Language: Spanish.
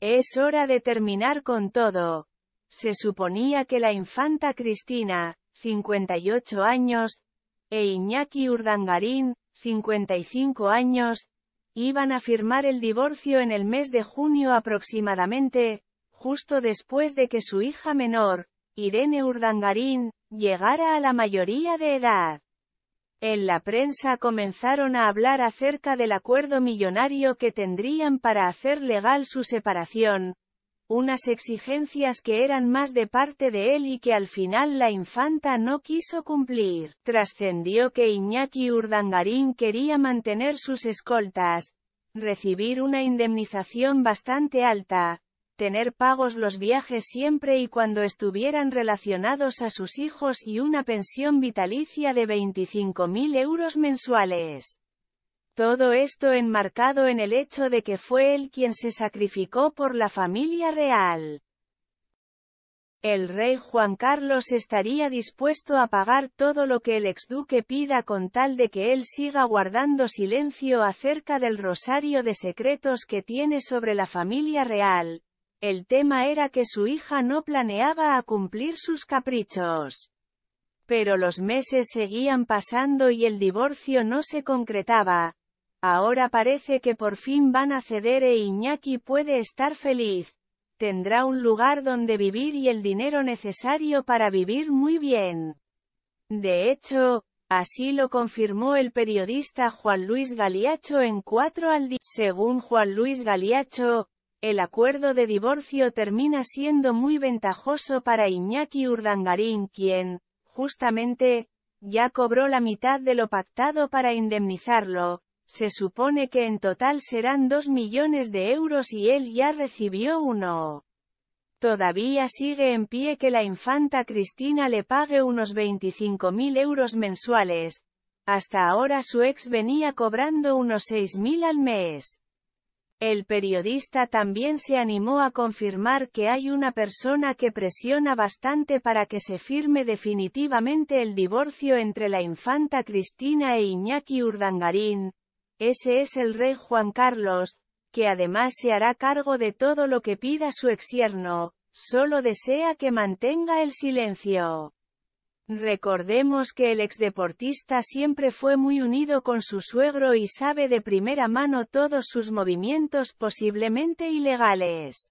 Es hora de terminar con todo. Se suponía que la infanta Cristina, 58 años, e Iñaki Urdangarín, 55 años, iban a firmar el divorcio en el mes de junio aproximadamente, justo después de que su hija menor, Irene Urdangarín, llegara a la mayoría de edad. En la prensa comenzaron a hablar acerca del acuerdo millonario que tendrían para hacer legal su separación, unas exigencias que eran más de parte de él y que al final la infanta no quiso cumplir. Trascendió que Iñaki Urdangarín quería mantener sus escoltas, recibir una indemnización bastante alta, tener pagos los viajes siempre y cuando estuvieran relacionados a sus hijos y una pensión vitalicia de 25.000 euros mensuales. Todo esto enmarcado en el hecho de que fue él quien se sacrificó por la familia real. El rey Juan Carlos estaría dispuesto a pagar todo lo que el exduque pida con tal de que él siga guardando silencio acerca del rosario de secretos que tiene sobre la familia real, el tema era que su hija no planeaba a cumplir sus caprichos. Pero los meses seguían pasando y el divorcio no se concretaba. Ahora parece que por fin van a ceder e Iñaki puede estar feliz. Tendrá un lugar donde vivir y el dinero necesario para vivir muy bien. De hecho, Así lo confirmó el periodista Juan Luis Galiacho en 4 al día. Según Juan Luis Galiacho, el acuerdo de divorcio termina siendo muy ventajoso para Iñaki Urdangarín quien, justamente, ya cobró la mitad de lo pactado para indemnizarlo, se supone que en total serán 2 millones de euros y él ya recibió uno. Todavía sigue en pie que la infanta Cristina le pague unos 25.000 euros mensuales, hasta ahora su ex venía cobrando unos 6.000 al mes. El periodista también se animó a confirmar que hay una persona que presiona bastante para que se firme definitivamente el divorcio entre la infanta Cristina e Iñaki Urdangarín. Ese es el rey Juan Carlos, que además se hará cargo de todo lo que pida su exierno, solo desea que mantenga el silencio. Recordemos que el exdeportista siempre fue muy unido con su suegro y sabe de primera mano todos sus movimientos posiblemente ilegales.